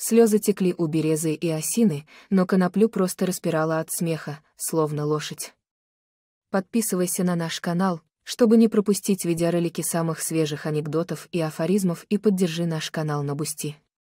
Слезы текли у березы и осины, но коноплю просто распирала от смеха, словно лошадь. Подписывайся на наш канал, чтобы не пропустить видеоролики самых свежих анекдотов и афоризмов и поддержи наш канал на Бусти.